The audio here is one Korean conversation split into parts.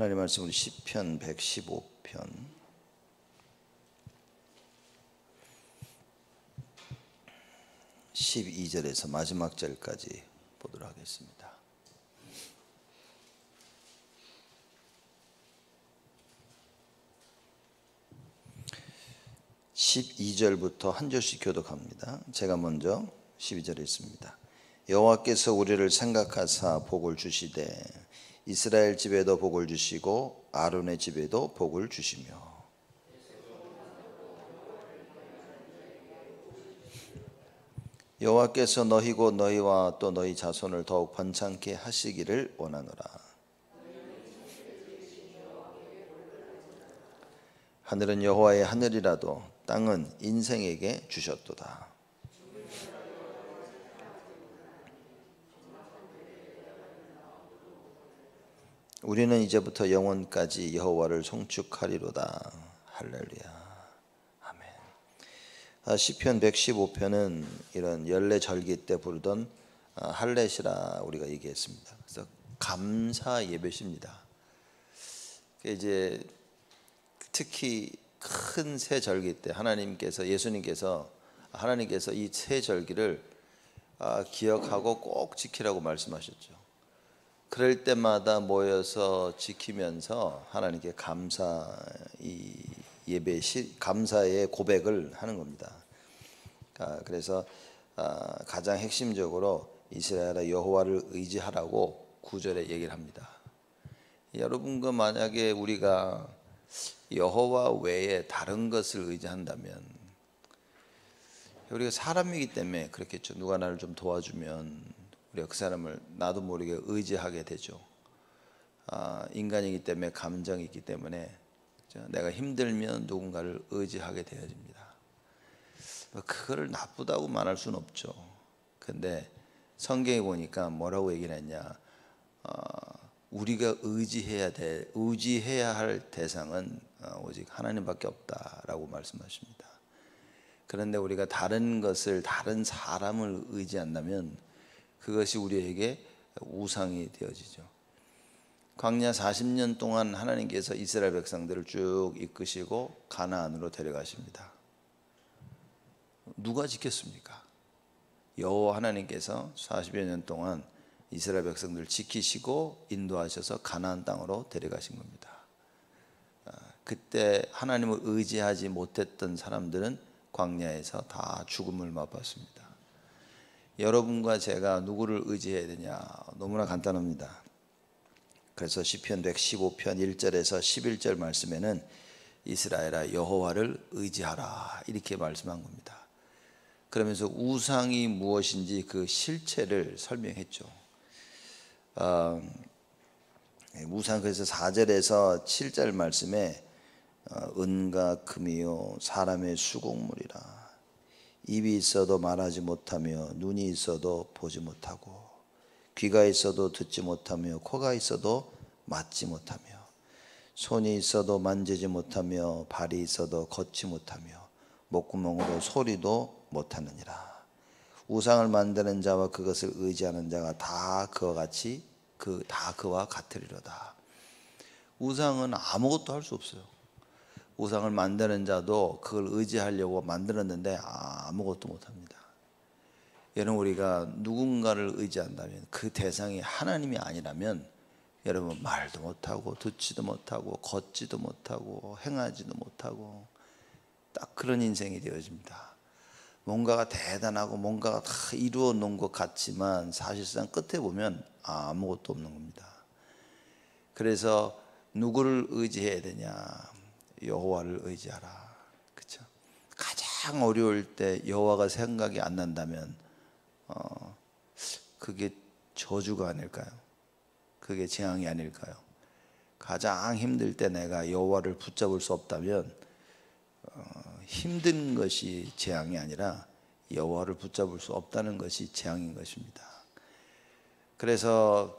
하나님 말씀 우리 시편 115편 1 2 절에서 마지막 절까지 보도록 하겠습니다. 십이 절부터한 절씩 교독합니다. 제가 먼저 십이 절에 있습니다. 여호와께서 우리를 생각하사 복을 주시되 이스라엘 집에도 복을 주시고 아론의 집에도 복을 주시며 여호와께서 너희 곧 너희와 또 너희 자손을 더욱 번창케 하시기를 원하노라. 하늘은 여호와의 하늘이라도 땅은 인생에게 주셨도다. 우리는 이제부터 영원까지 여호와를 송축하리로다. 할렐루야. 아멘. 아, 시편 115편은 이런 연례 절기 때 부르던 아, 할례시라 우리가 얘기했습니다. 그래서 감사 예배시입니다. 그 이제 특히 큰새 절기 때 하나님께서 예수님께서 하나님께서 이새 절기를 아, 기억하고 꼭 지키라고 말씀하셨죠. 그럴 때마다 모여서 지키면서 하나님께 감사 이 예배 시 감사의 고백을 하는 겁니다. 아, 그래서 아, 가장 핵심적으로 이스라엘아 여호와를 의지하라고 구절에 얘기를 합니다. 여러분과 그 만약에 우리가 여호와 외에 다른 것을 의지한다면 우리가 사람이기 때문에 그렇겠죠. 누가 나를 좀 도와주면 우리가 그 사람을 나도 모르게 의지하게 되죠. 아, 인간이기 때문에 감정이 있기 때문에 내가 힘들면 누군가를 의지하게 되어집니다. 그거를 나쁘다고 말할 수는 없죠. 그런데 성경에 보니까 뭐라고 얘기를 했냐? 어, 우리가 의지해야 될 의지해야 할 대상은 어, 오직 하나님밖에 없다라고 말씀하십니다. 그런데 우리가 다른 것을 다른 사람을 의지한다면 그것이 우리에게 우상이 되어지죠. 광야 40년 동안 하나님께서 이스라엘 백성들을 쭉 이끄시고 가나안으로 데려가십니다. 누가 지켰습니까? 여호와 하나님께서 40여 년 동안 이스라엘 백성들을 지키시고 인도하셔서 가나안 땅으로 데려가신 겁니다. 아, 그때 하나님을 의지하지 못했던 사람들은 광야에서 다 죽음을 맛봤습니다. 여러분과 제가 누구를 의지해야 되냐? 너무나 간단합니다. 그래서 시편 115편 1절에서 11절 말씀에는 이스라엘아 여호와를 의지하라 이렇게 말씀한 겁니다. 그러면서 우상이 무엇인지 그 실체를 설명했죠. 어, 우상 그래서 4절에서 7절 말씀에 어, 은과 금이요 사람의 수곡물이라 입이 있어도 말하지 못하며 눈이 있어도 보지 못하고 귀가 있어도 듣지 못하며 코가 있어도 맞지 못하며 손이 있어도 만지지 못하며 발이 있어도 걷지 못하며 목구멍으로 소리도 못하느니라 우상을 만드는 자와 그것을 의지하는 자가 다 그와 같이 그 다 그와 같으리로다 우상은 아무것도 할 수 없어요 우상을 만드는 자도 그걸 의지하려고 만들었는데 아무것도 못합니다. 여러분 우리가 누군가를 의지한다면 그 대상이 하나님이 아니라면 여러분 말도 못하고 듣지도 못하고 걷지도 못하고 행하지도 못하고 딱 그런 인생이 되어집니다. 뭔가가 대단하고 뭔가가 다 이루어 놓은 것 같지만 사실상 끝에 보면 아무것도 없는 겁니다. 그래서 누구를 의지해야 되냐? 여호와를 의지하라. 그렇죠? 가장 어려울 때 여호와가 생각이 안 난다면 어, 그게 저주가 아닐까요? 그게 재앙이 아닐까요? 가장 힘들 때 내가 여호와를 붙잡을 수 없다면 어, 힘든 것이 재앙이 아니라 여호와를 붙잡을 수 없다는 것이 재앙인 것입니다. 그래서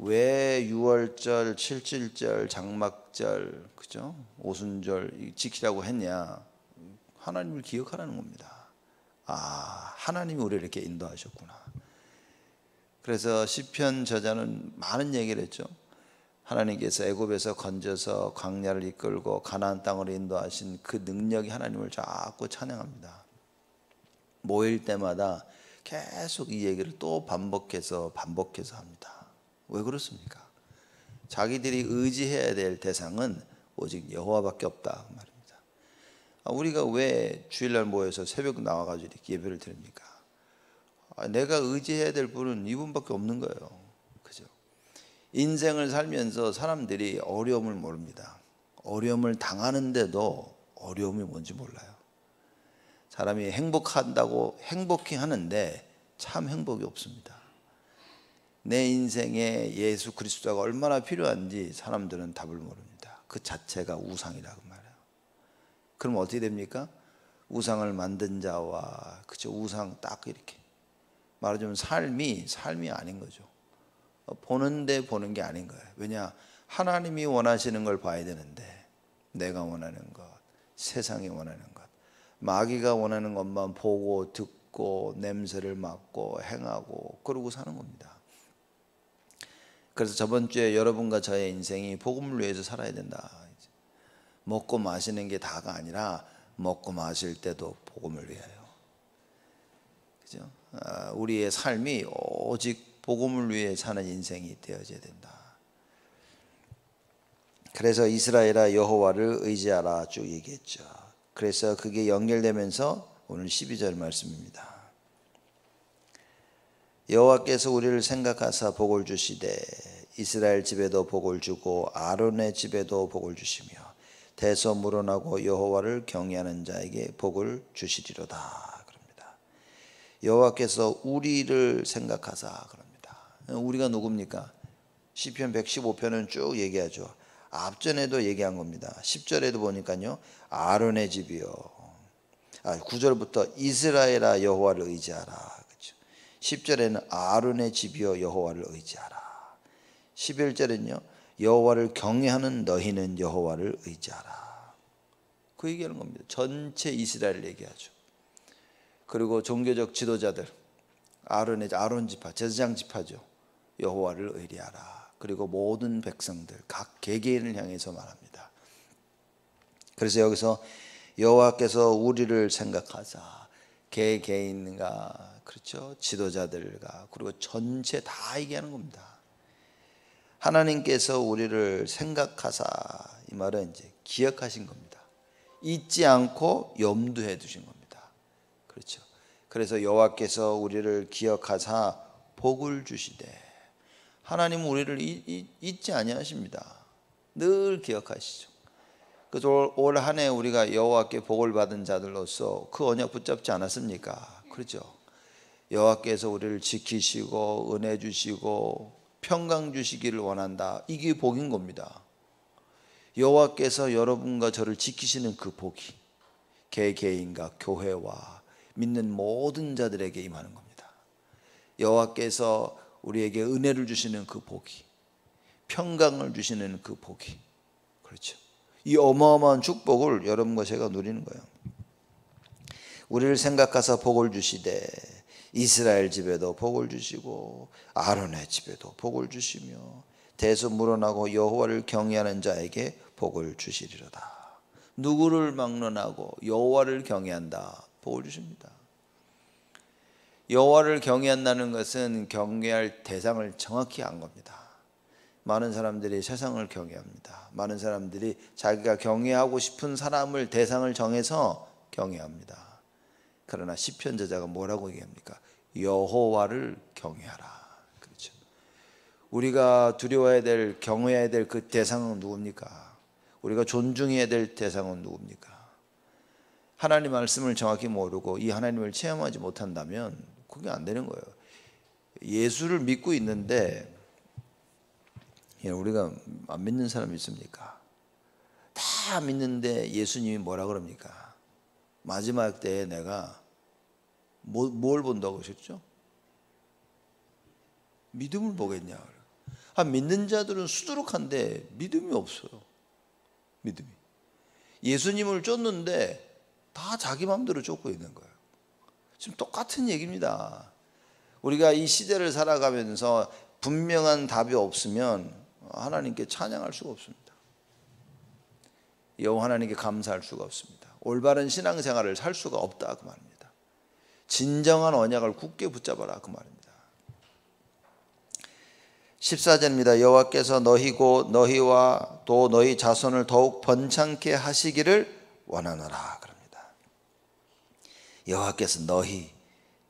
왜 6월절, 7질절, 장막절, 그죠? 오순절 지키라고 했냐? 하나님을 기억하라는 겁니다. 아, 하나님이 우리를 이렇게 인도하셨구나. 그래서 시편 저자는 많은 얘기를 했죠. 하나님께서 애굽에서 건져서 광야를 이끌고 가나안 땅으로 인도하신 그 능력이 하나님을 자꾸 찬양합니다. 모일 때마다 계속 이 얘기를 또 반복해서 반복해서 합니다. 왜 그렇습니까? 자기들이 의지해야 될 대상은 오직 여호와밖에 없다 그 말입니다. 아, 우리가 왜 주일날 모여서 새벽 나와가지고 이렇게 예배를 드립니까? 아, 내가 의지해야 될 분은 이분밖에 없는 거예요. 그죠? 인생을 살면서 사람들이 어려움을 모릅니다. 어려움을 당하는데도 어려움이 뭔지 몰라요. 사람이 행복한다고 행복해 하는데 참 행복이 없습니다. 내 인생에 예수 그리스도가 얼마나 필요한지 사람들은 답을 모릅니다. 그 자체가 우상이라고 그 말해요. 그럼 어떻게 됩니까? 우상을 만든 자와 그저 우상 딱 이렇게 말하자면 삶이 삶이 아닌 거죠. 어, 보는데 보는 게 아닌 거예요. 왜냐 하나님이 원하시는 걸 봐야 되는데 내가 원하는 것, 세상이 원하는 것, 마귀가 원하는 것만 보고 듣고 냄새를 맡고 행하고 그러고 사는 겁니다. 그래서 저번 주에 여러분과 저의 인생이 복음을 위해서 살아야 된다. 먹고 마시는 게 다가 아니라 먹고 마실 때도 복음을 위하여. 그죠? 아, 우리의 삶이 오직 복음을 위해 사는 인생이 되어져야 된다. 그래서 이스라엘아 여호와를 의지하라 쭉 얘기했죠. 그래서 그게 연결되면서 오늘 12절 말씀입니다. 여호와께서 우리를 생각하사 복을 주시되 이스라엘 집에도 복을 주고 아론의 집에도 복을 주시며 대서 물어나고 여호와를 경외하는 자에게 복을 주시리로다 그럽니다. 여호와께서 우리를 생각하사 그럽니다. 우리가 누굽니까? 시편 115편은 쭉 얘기하죠. 앞전에도 얘기한 겁니다. 10절에도 보니까요. 아론의 집이요. 아, 9절부터 이스라엘아 여호와를 의지하라. 10절에는 아론의 집이여 여호와를 의지하라. 11절은요. 여호와를 경외하는 너희는 여호와를 의지하라. 그 얘기하는 겁니다. 전체 이스라엘 얘기하죠. 그리고 종교적 지도자들 아론의 아론 지파 제사장 지파죠. 여호와를 의뢰하라. 그리고 모든 백성들 각 개개인을 향해서 말합니다. 그래서 여기서 여호와께서 우리를 생각하자 개개인과 그렇죠? 지도자들과 그리고 전체 다 얘기하는 겁니다. 하나님께서 우리를 생각하사 이 말은 이제 기억하신 겁니다. 잊지 않고 염두해 두신 겁니다. 그렇죠? 그래서 여호와께서 우리를 기억하사 복을 주시되 하나님 우리를 잊지 아니하십니다. 늘 기억하시죠. 그래서 올한 해 우리가 여호와께 복을 받은 자들로서 그 언약 붙잡지 않았습니까? 그렇죠. 여호와께서 우리를 지키시고 은혜 주시고 평강 주시기를 원한다. 이게 복인 겁니다. 여호와께서 여러분과 저를 지키시는 그 복이 개개인과 교회와 믿는 모든 자들에게 임하는 겁니다. 여호와께서 우리에게 은혜를 주시는 그 복이 평강을 주시는 그 복이 그렇죠. 이 어마어마한 축복을 여러분과 제가 누리는 거예요. 우리를 생각하사 복을 주시되 이스라엘 집에도 복을 주시고 아론의 집에도 복을 주시며 대수 물어나고 여호와를 경외하는 자에게 복을 주시리로다. 누구를 막론하고 여호와를 경외한다. 복을 주십니다. 여호와를 경외한다는 것은 경외할 대상을 정확히 안 겁니다. 많은 사람들이 세상을 경외합니다. 많은 사람들이 자기가 경외하고 싶은 사람을 대상을 정해서 경외합니다. 그러나 시편 저자가 뭐라고 얘기합니까? 여호와를 경외하라. 그렇죠. 우리가 두려워해야 될 경외해야 될 그 대상은 누굽니까? 우리가 존중해야 될 대상은 누굽니까? 하나님 말씀을 정확히 모르고 이 하나님을 체험하지 못한다면 그게 안 되는 거예요. 예수를 믿고 있는데 예, 우리가 안 믿는 사람 있습니까? 다 믿는데 예수님이 뭐라 그럽니까? 마지막 때에 내가 뭐, 뭘 본다고 하셨죠? 믿음을 보겠냐. 아, 믿는 자들은 수두룩한데 믿음이 없어요. 믿음이. 예수님을 쫓는데 다 자기 마음대로 쫓고 있는 거예요. 지금 똑같은 얘기입니다. 우리가 이 시대를 살아가면서 분명한 답이 없으면 하나님께 찬양할 수가 없습니다. 여호 하나님께 감사할 수가 없습니다. 올바른 신앙생활을 살 수가 없다 그 말입니다. 진정한 언약을 굳게 붙잡아라 그 말입니다. 14절입니다. 여와께서 너희고 너희와 또 너희 자손을 더욱 번창케 하시기를 원하노라 그럽니다. 여와께서 너희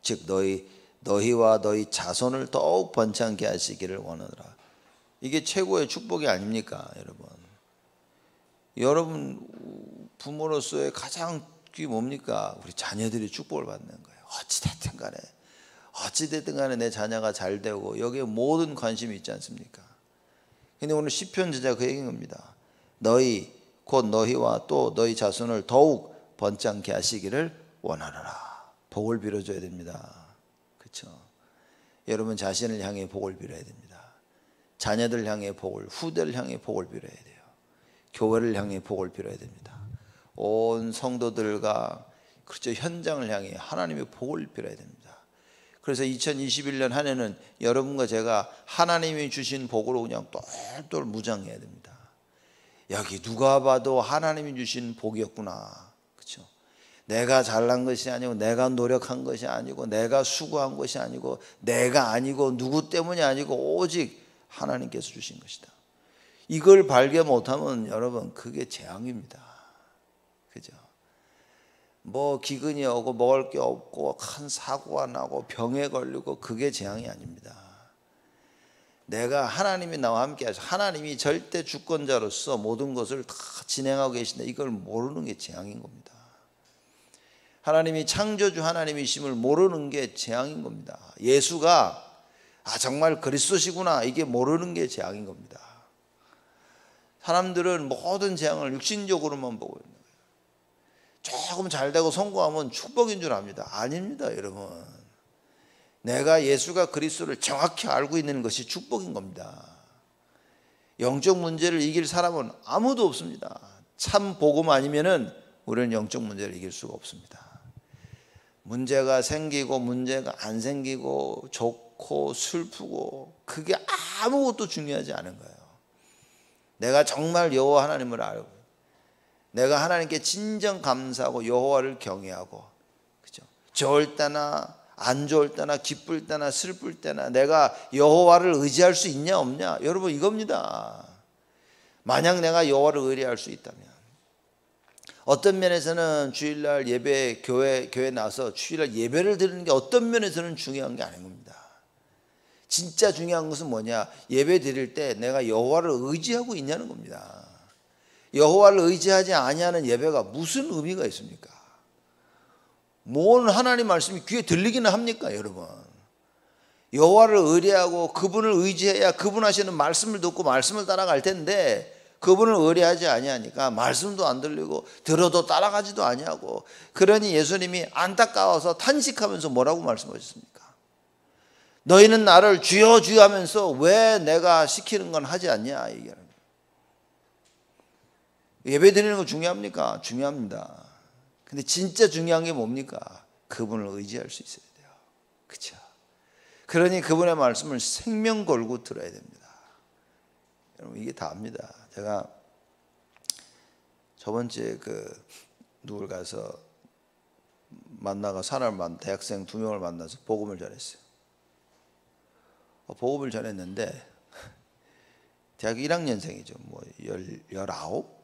즉 너희 너희와 너희 자손을 더욱 번창케 하시기를 원하노라. 이게 최고의 축복이 아닙니까, 여러분? 여러분 부모로서의 가장 그 뭡니까? 우리 자녀들이 축복을 받는 거예요. 어찌됐든 간에 어찌됐든 간에 내 자녀가 잘 되고 여기에 모든 관심이 있지 않습니까? 근데 오늘 시편 제자 그 얘기인 겁니다. 너희 곧 너희와 또 너희 자손을 더욱 번창케 하시기를 원하라 복을 빌어줘야 됩니다. 그렇 여러분 자신을 향해 복을 빌어야 됩니다. 자녀들 향해 복을, 후대를 향해 복을 빌어야 돼요. 교회를 향해 복을 빌어야 됩니다. 온 성도들과 그렇죠. 현장을 향해 하나님의 복을 빌어야 됩니다. 그래서 2021년 한 해는 여러분과 제가 하나님이 주신 복으로 그냥 똘똘 무장해야 됩니다. 여기 누가 봐도 하나님이 주신 복이었구나. 그렇죠? 내가 잘난 것이 아니고 내가 노력한 것이 아니고 내가 수고한 것이 아니고 내가 아니고 누구 때문이 아니고 오직 하나님께서 주신 것이다. 이걸 발견 못하면 여러분 그게 재앙입니다. 그죠? 뭐 기근이 오고 먹을 게 없고 큰 사고가 나고 병에 걸리고 그게 재앙이 아닙니다. 내가 하나님이 나와 함께 하셔. 하나님이 절대 주권자로서 모든 것을 다 진행하고 계신데 이걸 모르는 게 재앙인 겁니다. 하나님이 창조주 하나님이심을 모르는 게 재앙인 겁니다. 예수가 아 정말 그리스도시구나 이게 모르는 게 재앙인 겁니다. 사람들은 모든 재앙을 육신적으로만 보고 있는 조금 잘 되고 성공하면 축복인 줄 압니다. 아닙니다, 여러분. 내가 예수가 그리스도를 정확히 알고 있는 것이 축복인 겁니다. 영적 문제를 이길 사람은 아무도 없습니다. 참 복음 아니면은 우리는 영적 문제를 이길 수가 없습니다. 문제가 생기고 문제가 안 생기고 좋고 슬프고 그게 아무것도 중요하지 않은 거예요. 내가 정말 여호와 하나님을 알고 내가 하나님께 진정 감사하고 여호와를 경외하고 그죠? 좋을 때나 안 좋을 때나 기쁠 때나 슬플 때나 내가 여호와를 의지할 수 있냐 없냐 여러분 이겁니다. 만약 내가 여호와를 의뢰할 수 있다면 어떤 면에서는 주일날 예배 교회 교회 나서 주일날 예배를 드리는 게 어떤 면에서는 중요한 게 아닌 겁니다. 진짜 중요한 것은 뭐냐 예배 드릴 때 내가 여호와를 의지하고 있냐는 겁니다. 여호와를 의지하지 아니하는 예배가 무슨 의미가 있습니까? 뭔 하나님 말씀이 귀에 들리기는 합니까, 여러분? 여호와를 의뢰하고 그분을 의지해야 그분 하시는 말씀을 듣고 말씀을 따라갈 텐데 그분을 의뢰하지 아니하니까 말씀도 안 들리고 들어도 따라가지도 아니하고 그러니 예수님이 안타까워서 탄식하면서 뭐라고 말씀하셨습니까? 너희는 나를 주여 주여 하면서 왜 내가 시키는 건 하지 않냐 얘기하는 예배 드리는 거 중요합니까? 중요합니다. 근데 진짜 중요한 게 뭡니까? 그분을 의지할 수 있어야 돼요. 그죠? 그러니 그분의 말씀을 생명 걸고 들어야 됩니다. 여러분 이게 다입니다. 제가 저번 주에 그 누굴 가서 만나가 사람만 대학생 두 명을 만나서 복음을 전했어요. 어, 복음을 전했는데 대학 1학년생이죠. 뭐 19,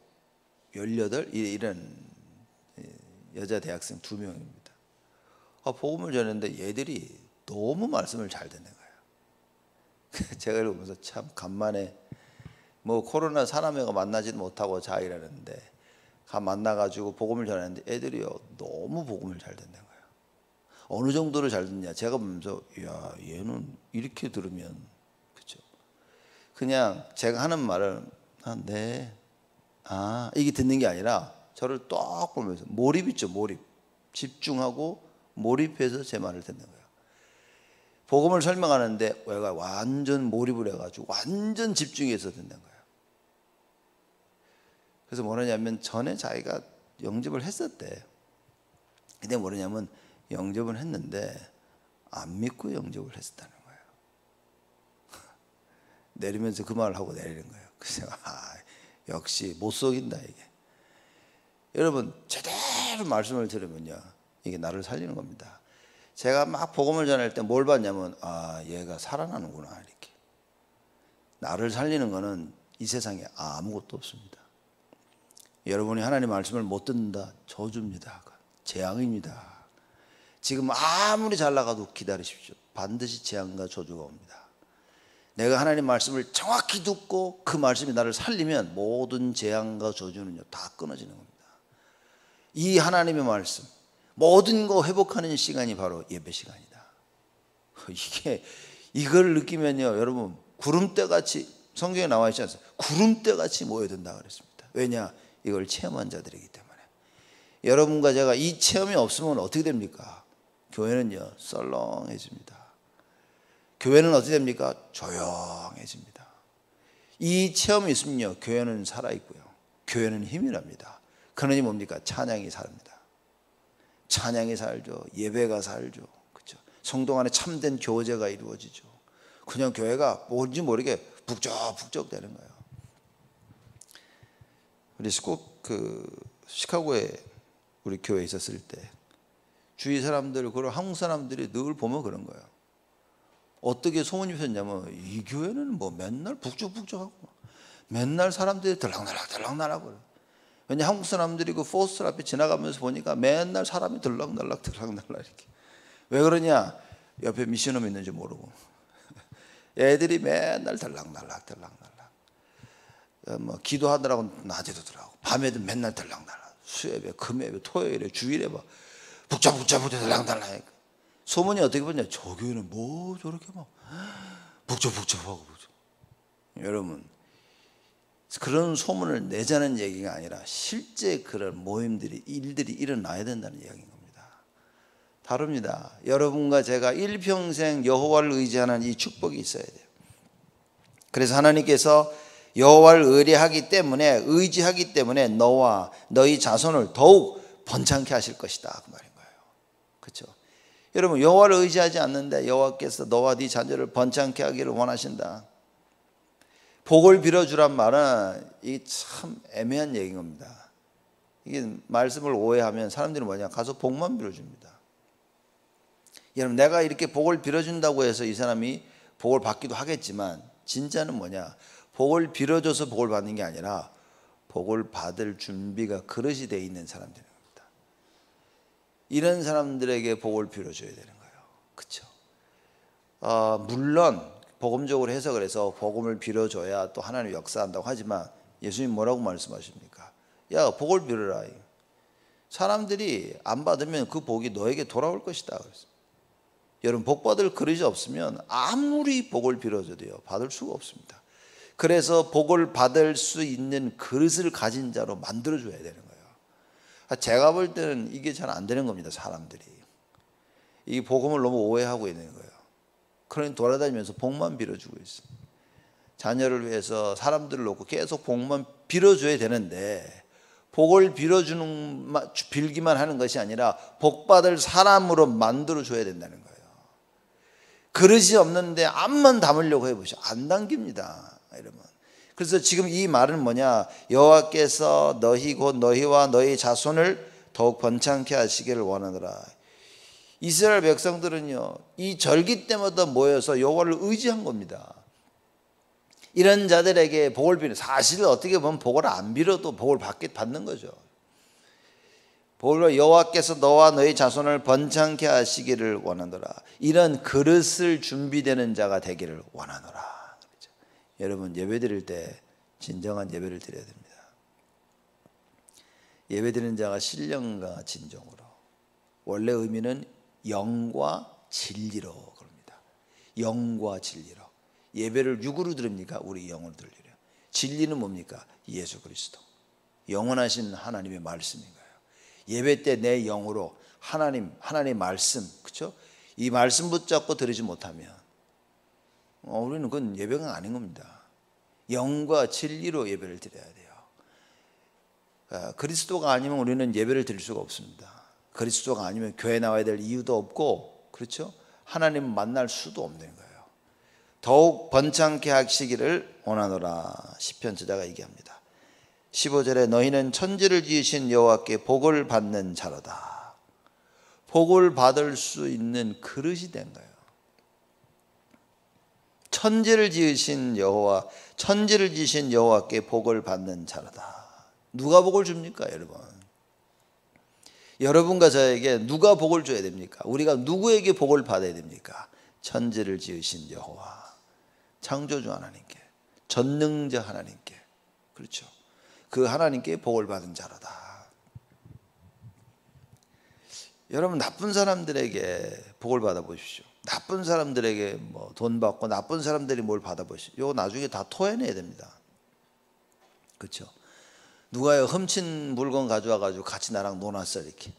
18 이런 여자 대학생 두 명입니다. 아, 복음을 전했는데 얘들이 너무 말씀을 잘 듣는 거예요. 제가 이러면서 참 간만에 뭐 코로나 사람과 만나지도 못하고 자이라는데 가 만나가지고 복음을 전했는데 애들이요 너무 복음을 잘 듣는 거예요. 어느 정도를 잘 듣냐? 제가 보면서 야 얘는 이렇게 들으면 그죠? 그냥 제가 하는 말을 아네 아, 이게 듣는 게 아니라 저를 똑 보면서 몰입 있죠, 몰입. 집중하고 몰입해서 제 말을 듣는 거예요. 복음을 설명하는데 내가 완전 몰입을 해가지고 완전 집중해서 듣는 거예요. 그래서 뭐냐면 전에 자기가 영접을 했었대. 근데 뭐냐면 영접을 했는데 안 믿고 영접을 했었다는 거예요. 내리면서 그 말을 하고 내리는 거예요. 그래서 아, 역시 못 속인다 이게. 여러분 제대로 말씀을 들으면요 이게 나를 살리는 겁니다. 제가 막 복음을 전할 때 뭘 봤냐면 아 얘가 살아나는구나 이렇게. 나를 살리는 거는 이 세상에 아무것도 없습니다. 여러분이 하나님 말씀을 못 듣는다 저주입니다. 재앙입니다. 지금 아무리 잘 나가도 기다리십시오. 반드시 재앙과 저주가 옵니다. 내가 하나님 말씀을 정확히 듣고 그 말씀이 나를 살리면 모든 재앙과 저주는다 끊어지는 겁니다. 이 하나님의 말씀 모든 거 회복하는 시간이 바로 예배 시간이다. 이게 이걸 느끼면요 여러분 구름대 같이 성경에 나와 있지 않습니까? 구름대 같이 모여든다 그랬습니다. 왜냐 이걸 체험한 자들이기 때문에 여러분과 제가 이 체험이 없으면 어떻게 됩니까? 교회는요 썰렁해집니다. 교회는 어찌 됩니까? 조용해집니다. 이 체험이 있으면요, 교회는 살아있고요. 교회는 힘이 납니다. 그러니 뭡니까? 찬양이 삽니다. 찬양이 살죠. 예배가 살죠. 그죠 성동 안에 참된 교제가 이루어지죠. 그냥 교회가 뭔지 모르게 북적북적 되는 거예요. 우리 스그 시카고에 우리 교회 있었을 때 주위 사람들 그리고 한국 사람들이 늘 보면 그런 거예요. 어떻게 소문이 퍼졌냐면 이 교회는 뭐 맨날 북적북적하고 맨날 사람들이 들락날락 들락날락 그래. 왜냐 한국 사람들이 그 포스터 앞에 지나가면서 보니까 맨날 사람이 들락날락 들락날락 이렇게. 왜 그러냐? 옆에 미신놈 있는지 모르고. 애들이 맨날 들락날락 들락날락. 어, 뭐 기도하느라고 낮에도 들어가고 밤에도 맨날 들락날락. 수요일에 금요일에 토요일에 주일에 막 뭐 북적북적북적 들락날락. 소문이 어떻게 보냐? 저 교회는 뭐 저렇게 막 북적북적하고 여러분 그런 소문을 내자는 얘기가 아니라 실제 그런 모임들이 일들이 일어나야 된다는 이야기인 겁니다. 다릅니다. 여러분과 제가 일평생 여호와를 의지하는 이 축복이 있어야 돼요. 그래서 하나님께서 여호와를 의뢰하기 때문에 의지하기 때문에 너와 너희 자손을 더욱 번창케 하실 것이다 그 말입니다. 여러분 여호와를 의지하지 않는데 여호와께서 너와 네 자녀를 번창케 하기를 원하신다. 복을 빌어주란 말은 이 참 애매한 얘기인 겁니다. 이게 말씀을 오해하면 사람들이 뭐냐 가서 복만 빌어줍니다. 여러분 내가 이렇게 복을 빌어준다고 해서 이 사람이 복을 받기도 하겠지만 진짜는 뭐냐 복을 빌어줘서 복을 받는 게 아니라 복을 받을 준비가 그릇이 돼 있는 사람들. 이런 사람들에게 복을 빌어줘야 되는 거예요. 그렇죠? 어, 물론 복음적으로 해석을 해서 복음을 빌어줘야 또 하나님 역사한다고 하지만 예수님 뭐라고 말씀하십니까? 야 복을 빌어라. 사람들이 안 받으면 그 복이 너에게 돌아올 것이다. 그랬어 여러분 복 받을 그릇이 없으면 아무리 복을 빌어줘도요 받을 수가 없습니다. 그래서 복을 받을 수 있는 그릇을 가진 자로 만들어줘야 되는 거예요. 아, 제가 볼 때는 이게 잘 안 되는 겁니다. 사람들이. 이 복음을 너무 오해하고 있는 거예요. 그러니 돌아다니면서 복만 빌어주고 있어. 자녀를 위해서 사람들을 놓고 계속 복만 빌어줘야 되는데 복을 빌어주는 빌기만 하는 것이 아니라 복 받을 사람으로 만들어 줘야 된다는 거예요. 그릇이 없는데 암만 담으려고 해보시오. 안 담깁니다. 이러면 그래서 지금 이 말은 뭐냐? 여호와께서 너희 곧 너희와 너희 자손을 더욱 번창케 하시기를 원하노라. 이스라엘 백성들은요. 이 절기 때마다 모여서 여호와를 의지한 겁니다. 이런 자들에게 복을 빌는 사실 어떻게 보면 복을 안 빌어도 복을 받게 받는 거죠. 복을 여호와께서 너와 너희 자손을 번창케 하시기를 원하노라. 이런 그릇을 준비되는 자가 되기를 원하노라. 여러분 예배 드릴 때 진정한 예배를 드려야 됩니다. 예배 드리는 자가 신령과 진정으로 원래 의미는 영과 진리로 그럽니다. 영과 진리로 예배를 육으로 드립니까? 우리 영으 드리려. 진리는 뭡니까? 예수 그리스도. 영원하신 하나님의 말씀인 거예요. 예배 때 내 영으로 하나님 하나님의 말씀, 그렇죠? 이 말씀 붙잡고 들으지 못하면 어, 우리는 그건 예배가 아닌 겁니다. 영과 진리로 예배를 드려야 돼요. 아, 그리스도가 아니면 우리는 예배를 드릴 수가 없습니다. 그리스도가 아니면 교회 나와야 될 이유도 없고, 그렇죠? 하나님 만날 수도 없는 거예요. 더욱 번창케 하시기를 원하노라 시편 저자가 얘기합니다. 15절에 너희는 천지를 지으신 여호와께 복을 받는 자로다. 복을 받을 수 있는 그릇이 된 거예요. 천지를 지으신 여호와 천지를 지신 여호와께 복을 받는 자라다. 누가 복을 줍니까, 여러분? 여러분과 저에게 누가 복을 줘야 됩니까? 우리가 누구에게 복을 받아야 됩니까? 천지를 지으신 여호와, 창조주 하나님께, 전능자 하나님께, 그렇죠? 그 하나님께 복을 받은 자라다. 여러분 나쁜 사람들에게 복을 받아 보십시오. 나쁜 사람들에게 뭐 돈 받고 나쁜 사람들이 뭘 받아보시. 요 나중에 다 토해내야 됩니다. 그렇죠? 누가 훔친 물건 가져와 가지고 같이 나랑 논았어 이렇게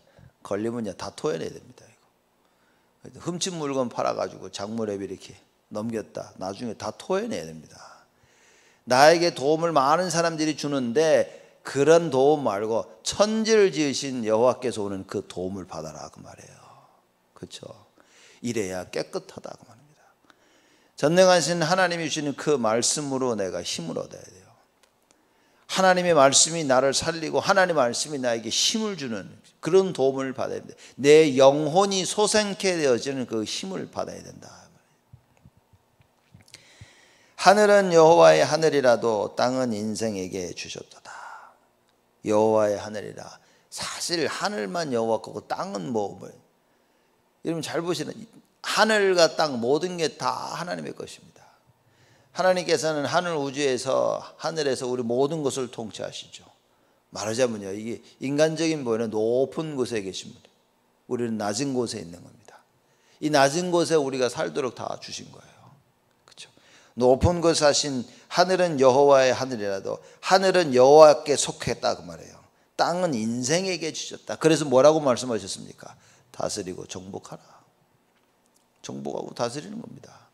걸리면요 다 토해내야 됩니다. 이거. 훔친 물건 팔아 가지고 장물에 이렇게 넘겼다. 나중에 다 토해내야 됩니다. 나에게 도움을 많은 사람들이 주는데 그런 도움 말고 천지를 지으신 여호와께서 오는 그 도움을 받아라 그 말이에요. 그렇죠? 이래야 깨끗하다고 말합니다. 전능하신 하나님이 주시는 그 말씀으로 내가 힘을 얻어야 돼요. 하나님의 말씀이 나를 살리고 하나님의 말씀이 나에게 힘을 주는 그런 도움을 받아야 된내 영혼이 소생케 되어지는 그 힘을 받아야 된다. 하늘은 여호와의 하늘이라도 땅은 인생에게 주셨도다. 여호와의 하늘이라. 사실 하늘만 여호와 거고 땅은 뭐 여러분 잘 보시는 하늘과 땅 모든 게 다 하나님의 것입니다. 하나님께서는 하늘 우주에서 하늘에서 우리 모든 것을 통치하시죠. 말하자면요, 이게 인간적인 보이는 높은 곳에 계십니 우리는 낮은 곳에 있는 겁니다. 이 낮은 곳에 우리가 살도록 다 주신 거예요. 그렇죠? 높은 곳 사신 하늘은 여호와의 하늘이라도 하늘은 여호와께 속했다 그 말이에요. 땅은 인생에게 주셨다. 그래서 뭐라고 말씀하셨습니까? 다스리고 정복하라. 정복하고 다스리는 겁니다.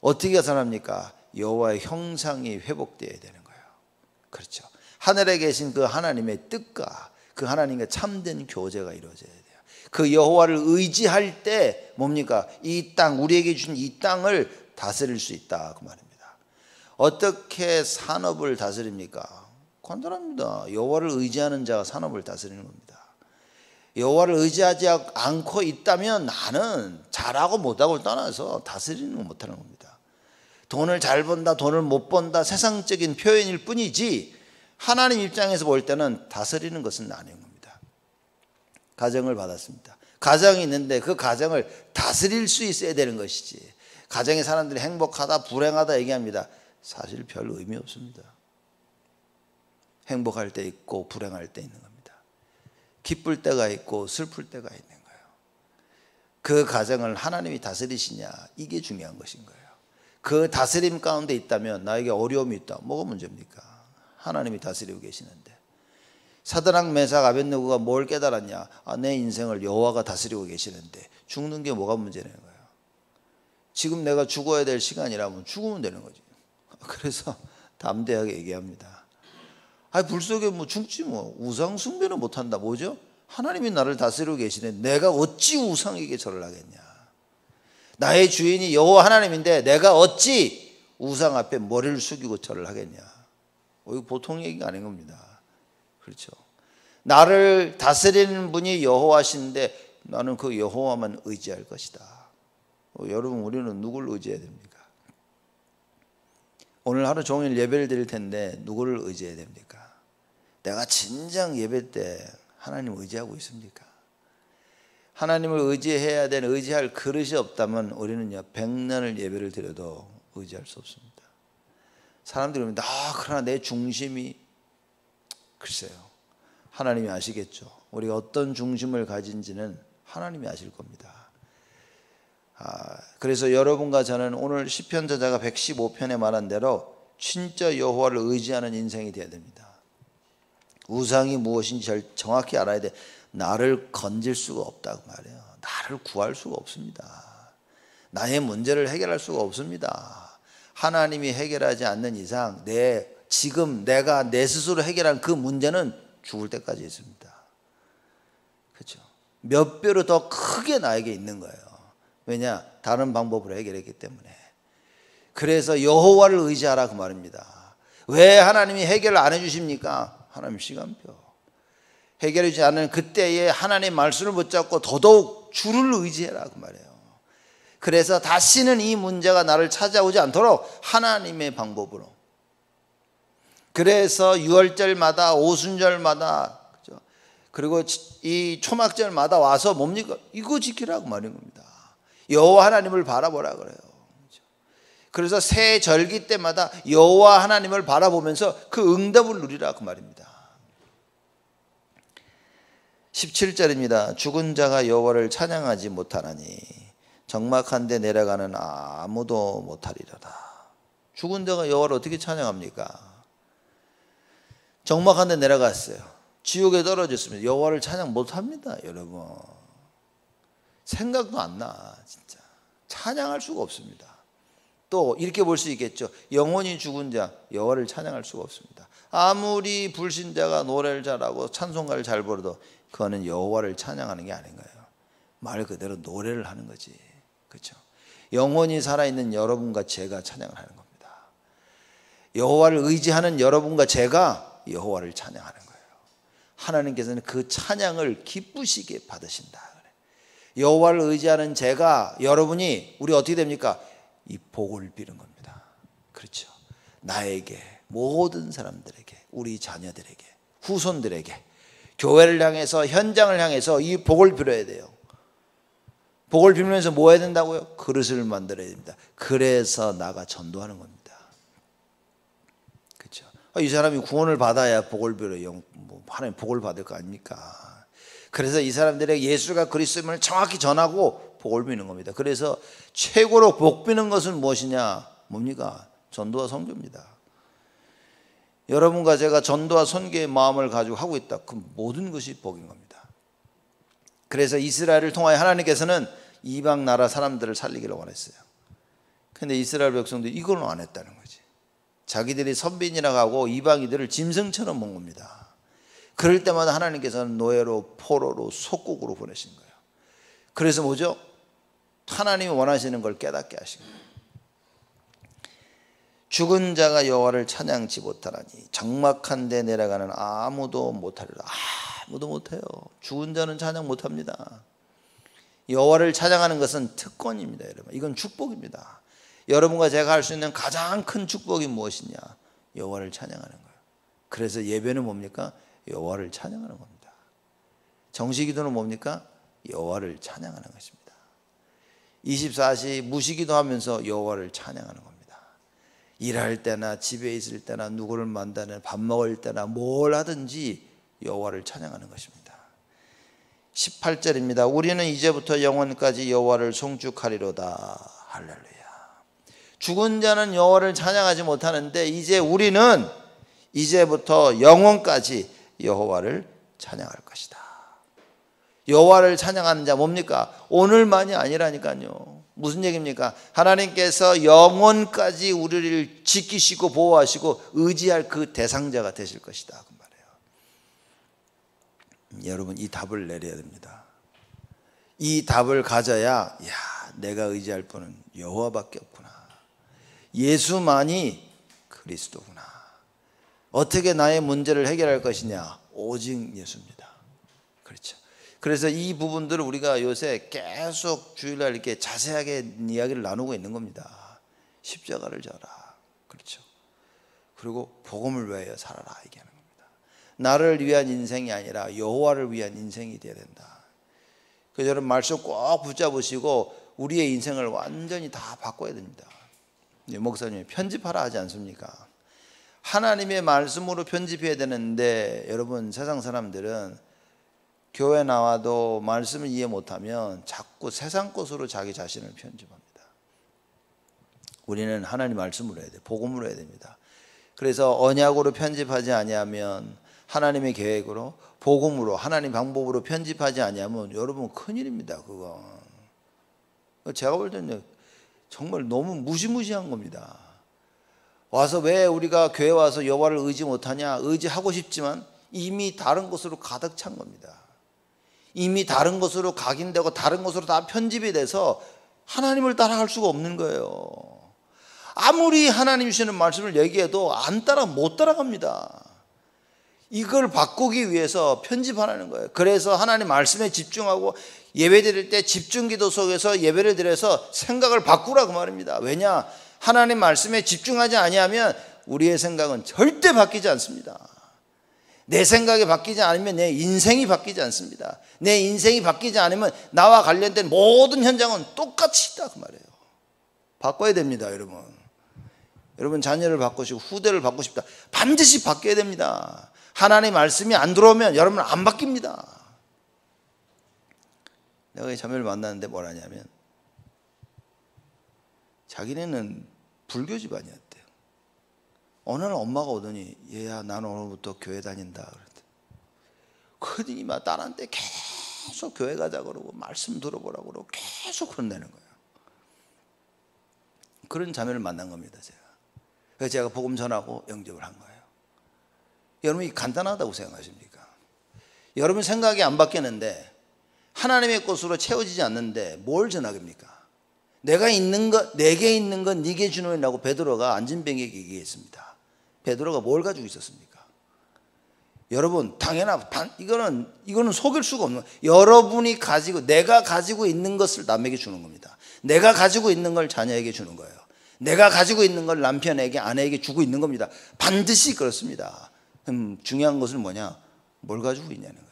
어떻게 나타납니까? 여호와의 형상이 회복되어야 되는 거예요. 그렇죠. 하늘에 계신 그 하나님의 뜻과 그 하나님과 참된 교제가 이루어져야 돼요. 그 여호와를 의지할 때 뭡니까? 이 땅, 우리에게 주신 이 땅을 다스릴 수 있다. 그 말입니다. 어떻게 산업을 다스립니까? 간단합니다. 여호와를 의지하는 자가 산업을 다스리는 겁니다. 여호와를 의지하지 않고 있다면 나는 잘하고 못하고를 떠나서 다스리는 못하는 겁니다. 돈을 잘 번다, 돈을 못 번다 세상적인 표현일 뿐이지 하나님 입장에서 볼 때는 다스리는 것은 아닌 겁니다. 가정을 받았습니다. 가정이 있는데 그 가정을 다스릴 수 있어야 되는 것이지. 가정의 사람들이 행복하다, 불행하다 얘기합니다. 사실 별 의미 없습니다. 행복할 때 있고 불행할 때 있는 겁니다. 기쁠 때가 있고 슬플 때가 있는 거예요. 그 가정을 하나님이 다스리시냐 이게 중요한 것인 거예요. 그 다스림 가운데 있다면 나에게 어려움이 있다. 뭐가 문제입니까? 하나님이 다스리고 계시는데 사드랑 메삭 아벤누고가 뭘 깨달았냐? 아, 내 인생을 여호와가 다스리고 계시는데 죽는 게 뭐가 문제냐는 거예요. 지금 내가 죽어야 될 시간이라면 죽으면 되는 거지. 그래서 담대하게 얘기합니다. 아, 불 속에 뭐 죽지 뭐. 우상 숭배는 못 한다. 뭐죠? 하나님이 나를 다스리고 계시네. 내가 어찌 우상에게 절을 하겠냐. 나의 주인이 여호와 하나님인데 내가 어찌 우상 앞에 머리를 숙이고 절을 하겠냐. 어, 이거 보통 얘기가 아닌 겁니다. 그렇죠. 나를 다스리는 분이 여호와신데 나는 그 여호와만 의지할 것이다. 어, 여러분 우리는 누굴 의지해야 됩니까? 오늘 하루 종일 예배를 드릴 텐데 누구를 의지해야 됩니까? 내가 진정 예배 때 하나님 의지하고 있습니까? 하나님을 의지해야 되 의지할 그릇이 없다면 우리는요 1년을 예배를 드려도 의지할 수 없습니다. 사람들이 보면 아, 그러나 내 중심이 글쎄요 하나님이 아시겠죠. 우리 어떤 중심을 가진지는 하나님이 아실 겁니다. 아, 그래서 여러분과 저는 오늘 시편 저자가 115편에 말한 대로 진짜 여호와를 의지하는 인생이 되어야 됩니다. 우상이 무엇인지 잘 정확히 알아야 돼. 나를 건질 수가 없다고 말해요. 나를 구할 수가 없습니다. 나의 문제를 해결할 수가 없습니다. 하나님이 해결하지 않는 이상 내 지금 내가 내 스스로 해결한 그 문제는 죽을 때까지 있습니다. 그렇죠? 몇 배로 더 크게 나에게 있는 거예요. 왜냐? 다른 방법으로 해결했기 때문에. 그래서 여호와를 의지하라 그 말입니다. 왜 하나님이 해결을 안 해주십니까? 하나님 시간표. 해결이지 않은 그때에 하나님 말씀을 붙잡고 더더욱 주를 의지해라 그 말이에요. 그래서 다시는 이 문제가 나를 찾아오지 않도록 하나님의 방법으로. 그래서 6월절마다 오순절마다 그죠? 그리고 이 초막절마다 와서 뭡니까? 이거 지키라고 말인 겁니다. 여호와 하나님을 바라보라 그래요. 그래서 새 절기 때마다 여호와 하나님을 바라보면서 그 응답을 누리라 그 말입니다. 17절입니다. 죽은 자가 여호와를 찬양하지 못하나니 정막한데 내려가는 아무도 못하리라 죽은 자가 여호와를 어떻게 찬양합니까? 정막한데 내려갔어요. 지옥에 떨어졌습니다. 여호와를 찬양 못합니다, 여러분. 생각도 안 나, 진짜. 찬양할 수가 없습니다. 또 이렇게 볼 수 있겠죠. 영혼이 죽은 자 여호와를 찬양할 수가 없습니다. 아무리 불신자가 노래를 잘하고 찬송가를 잘 부르도 그거는 여호와를 찬양하는 게 아닌 거예요. 말 그대로 노래를 하는 거지. 그렇죠? 영혼이 살아있는 여러분과 제가 찬양을 하는 겁니다. 여호와를 의지하는 여러분과 제가 여호와를 찬양하는 거예요. 하나님께서는 그 찬양을 기쁘시게 받으신다. 여호와를 의지하는 제가 여러분이 우리 어떻게 됩니까? 이 복을 빌은 겁니다. 그렇죠. 나에게 모든 사람들에게 우리 자녀들에게 후손들에게 교회를 향해서 현장을 향해서 이 복을 빌어야 돼요. 복을 빌면서 뭐 해야 된다고요? 그릇을 만들어야 됩니다. 그래서 나가 전도하는 겁니다. 그렇죠. 아, 이 사람이 구원을 받아야 복을 빌어요. 뭐 하나님 복을 받을 거 아닙니까? 그래서 이 사람들에게 예수가 그리스도임을 정확히 전하고 복을 비는 겁니다. 그래서 최고로 복 비는 것은 무엇이냐? 뭡니까? 전도와 선교입니다. 여러분과 제가 전도와 선교의 마음을 가지고 하고 있다. 그 모든 것이 복인 겁니다. 그래서 이스라엘을 통하여 하나님께서는 이방 나라 사람들을 살리기를 원했어요. 근데 이스라엘 백성들이 이걸 안 했다는 거지. 자기들이 선빈이라고 하고 이방이들을 짐승처럼 본 겁니다. 그럴 때마다 하나님께서는 노예로 포로로 속국으로 보내신 거예요. 그래서 뭐죠? 하나님이 원하시는 걸 깨닫게 하시고 죽은 자가 여호와를 찬양치 못하라니 적막한 데 내려가는 아무도 못하리라 아무도 못해요 죽은 자는 찬양 못합니다 여호와를 찬양하는 것은 특권입니다 여러분 이건 축복입니다 여러분과 제가 할 수 있는 가장 큰 축복이 무엇이냐 여호와를 찬양하는 거예요 그래서 예배는 뭡니까 여호와를 찬양하는 겁니다 정식 기도는 뭡니까 여호와를 찬양하는 것입니다 24시 무시기도 하면서 여호와를 찬양하는 겁니다. 일할 때나 집에 있을 때나 누구를 만나는 밥 먹을 때나 뭘 하든지 여호와를 찬양하는 것입니다. 18절입니다. 우리는 이제부터 영원까지 여호와를 송축하리로다. 할렐루야. 죽은 자는 여호와를 찬양하지 못하는데 이제 우리는 이제부터 영원까지 여호와를 찬양할 것이다. 여호와를 찬양하는 자 뭡니까? 오늘만이 아니라니까요. 무슨 얘기입니까? 하나님께서 영원까지 우리를 지키시고 보호하시고 의지할 그 대상자가 되실 것이다. 그 말이에요. 음, 여러분 이 답을 내려야 됩니다. 이 답을 가져야 야 내가 의지할 분은 여호와밖에 없구나. 예수만이 그리스도구나. 어떻게 나의 문제를 해결할 것이냐? 오직 예수입니다. 그래서 이 부분들을 우리가 요새 계속 주일날 이렇게 자세하게 이야기를 나누고 있는 겁니다. 십자가를 져라. 그렇죠. 그리고 복음을 위하여 살아라 얘기하는 겁니다. 나를 위한 인생이 아니라 여호와를 위한 인생이 되어야 된다. 그래서 말씀 꼭 붙잡으시고 우리의 인생을 완전히 다 바꿔야 됩니다. 예, 목사님 편집하라 하지 않습니까? 하나님의 말씀으로 편집해야 되는데 여러분 세상 사람들은 교회 나와도 말씀을 이해 못하면 자꾸 세상 것으로 자기 자신을 편집합니다. 우리는 하나님 말씀으로 해야 돼, 복음으로 해야 됩니다. 그래서 언약으로 편집하지 아니하면 하나님의 계획으로 복음으로 하나님 방법으로 편집하지 아니하면 여러분 큰일입니다. 그거 제가 볼 때는 정말 너무 무시무시한 겁니다. 와서 왜 우리가 교회 와서 여호와를 의지 못하냐? 의지하고 싶지만 이미 다른 곳으로 가득 찬 겁니다. 이미 다른 곳으로 각인되고 다른 곳으로다 편집이 돼서 하나님을 따라갈 수가 없는 거예요. 아무리 하나님 주시는 말씀을 얘기해도 안 따라 못 따라갑니다. 이걸 바꾸기 위해서 편집하라는 거예요. 그래서 하나님 말씀에 집중하고 예배 드릴 때 집중 기도 속에서 예배를 드려서 생각을 바꾸라 그 말입니다. 왜냐? 하나님 말씀에 집중하지 아니하면 우리의 생각은 절대 바뀌지 않습니다. 내 생각이 바뀌지 않으면 내 인생이 바뀌지 않습니다. 내 인생이 바뀌지 않으면 나와 관련된 모든 현장은 똑같이 있다 그 말이에요. 바꿔야 됩니다, 여러분. 여러분 자녀를 바꾸시고 후대를 바꾸고 싶다. 반드시 바뀌어야 됩니다. 하나님 의 말씀이 안 들어오면 여러분 안 바뀝니다. 내가 이 자매를 만났는데 뭐라냐면 자기네는 불교 집안이야. 어느 날 엄마가 오더니 얘야 나는 오늘부터 교회 다닌다 그러더니막 딸한테 계속 교회 가자 그러고 말씀 들어보라고 그러고 계속 혼내는 거예요. 그런 자매를 만난 겁니다, 제가. 그래서 제가 복음 전하고 영접을 한 거예요. 여러분이 간단하다고 생각하십니까? 여러분 생각이 안 바뀌는데 하나님의 것으로 채워지지 않는데 뭘 전하겠습니까? 내가 있는 것, 내게 있는 것 네게 주노라고 베드로가 안진병에게 얘기했습니다. 베드로가 뭘 가지고 있었습니까? 여러분 당연한 이거는 이거는 속일 수가 없는 여러분이 가지고 내가 가지고 있는 것을 남에게 주는 겁니다. 내가 가지고 있는 걸 자녀에게 주는 거예요. 내가 가지고 있는 걸 남편에게 아내에게 주고 있는 겁니다. 반드시 그렇습니다. 음, 중요한 것은 뭐냐? 뭘 가지고 있냐는 거예요.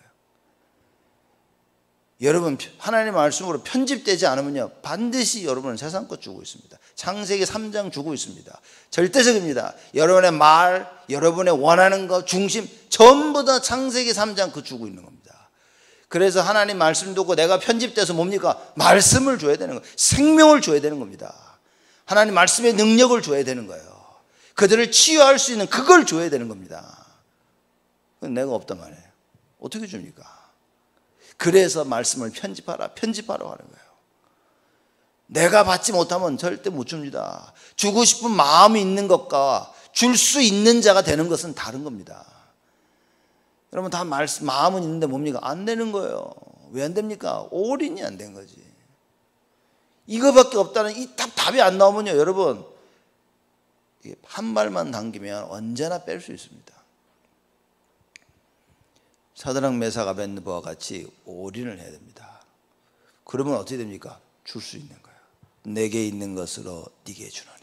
여러분 하나님 말씀으로 편집되지 않으면요 반드시 여러분은 세상 것 주고 있습니다. 창세기 3장 주고 있습니다. 절대적입니다. 여러분의 말, 여러분의 원하는 것, 중심 전부 다 창세기 3장 그 주고 있는 겁니다. 그래서 하나님 말씀 듣고 내가 편집돼서 뭡니까? 말씀을 줘야 되는 거예요. 생명을 줘야 되는 겁니다. 하나님 말씀의 능력을 줘야 되는 거예요. 그들을 치유할 수 있는 그걸 줘야 되는 겁니다. 내가 없단 말이에요. 어떻게 줍니까? 그래서 말씀을 편집하라, 편집하라고 하는 거예요. 내가 받지 못하면 절대 못 줍니다. 주고 싶은 마음이 있는 것과 줄 수 있는 자가 되는 것은 다른 겁니다. 여러분 다 말씀, 마음은 있는데 뭡니까? 안 되는 거예요. 왜 안 됩니까? 올인이 안 된 거지. 이거밖에 없다는 이 답, 답이 안 나오면요. 여러분 한 발만 당기면 언제나 뺄 수 있습니다. 사드랑 메사가 벤드보와 같이 올인을 해야 됩니다. 그러면 어떻게 됩니까? 줄 수 있는 거예요. 내게 있는 것으로 네게 주노니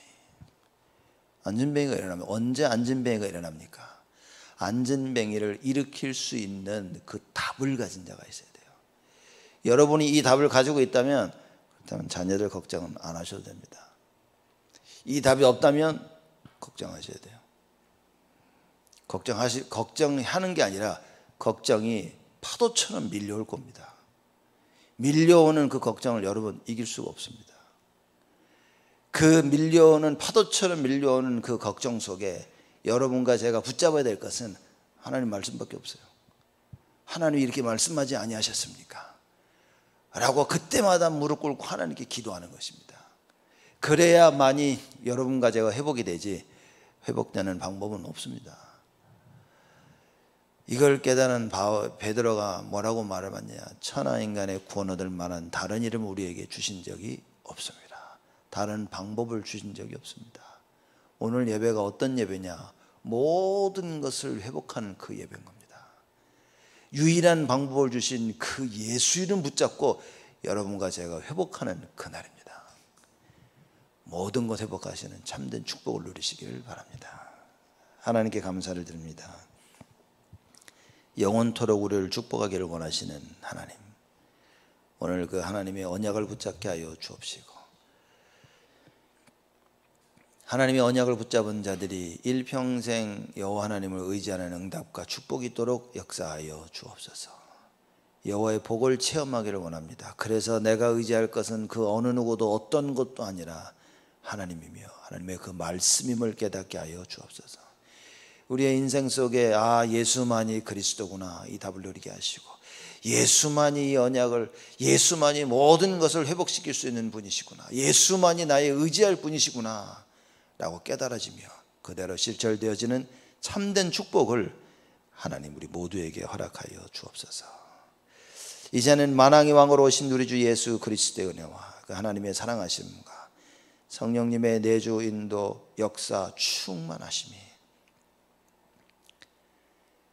안진뱅이가 일어나면 언제 안진뱅이가 일어납니까? 안진뱅이를 일으킬 수 있는 그 답을 가진 자가 있어야 돼요 여러분이 이 답을 가지고 있다면 그렇다면 자녀들 걱정은 안 하셔도 됩니다 이 답이 없다면 걱정하셔야 돼요 걱정하시, 걱정하는 게 아니라 걱정이 파도처럼 밀려올 겁니다. 밀려오는 그 걱정을 여러분 이길 수가 없습니다. 그 밀려오는 파도처럼 밀려오는 그 걱정 속에 여러분과 제가 붙잡아야 될 것은 하나님 말씀밖에 없어요. 하나님이 이렇게 말씀하지 아니하셨습니까? 라고 그때마다 무릎 꿇고 하나님께 기도하는 것입니다. 그래야만이 여러분과 제가 회복이 되지 회복되는 방법은 없습니다. 이걸 깨달은 바오, 베드로가 뭐라고 말해봤냐? 천하 인간의 구원 얻을 만한 다른 이름 우리에게 주신 적이 없습니다. 다른 방법을 주신 적이 없습니다. 오늘 예배가 어떤 예배냐? 모든 것을 회복하는 그 예배인 겁니다. 유일한 방법을 주신 그 예수 이름 붙잡고 여러분과 제가 회복하는 그날입니다. 모든 것 회복하시는 참된 축복을 누리시길 바랍니다. 하나님께 감사를 드립니다. 영원토록 우리를 축복하기를 원하시는 하나님. 오늘 그 하나님의 언약을 붙잡게 하여 주옵시고 하나님의 언약을 붙잡은 자들이 일평생 여호와 하나님을 의지하는 응답과 축복이 있도록 역사하여 주옵소서. 여호와의 복을 체험하기를 원합니다. 그래서 내가 의지할 것은 그 어느 누구도 어떤 것도 아니라 하나님이며 하나님의 그 말씀임을 깨닫게 하여 주옵소서. 우리의 인생 속에 아 예수만이 그리스도구나 이 답을 누리게 하시고 예수만이 이 언약을 예수만이 모든 것을 회복시킬 수 있는 분이시구나 예수만이 나의 의지할 분이시구나 라고 깨달아지며 그대로 실천되어지는 참된 축복을 하나님 우리 모두에게 허락하여 주옵소서. 이제는 만왕의 왕으로 오신 우리 주 예수 그리스도의 은혜와 그 하나님의 사랑하심과 성령님의 내주 인도 역사 충만하심이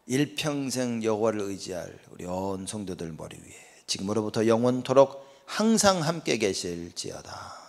일평생 여호와를 의지할 우리 온 성도들 머리 위에 지금으로부터 영원토록 항상 함께 계실지어다.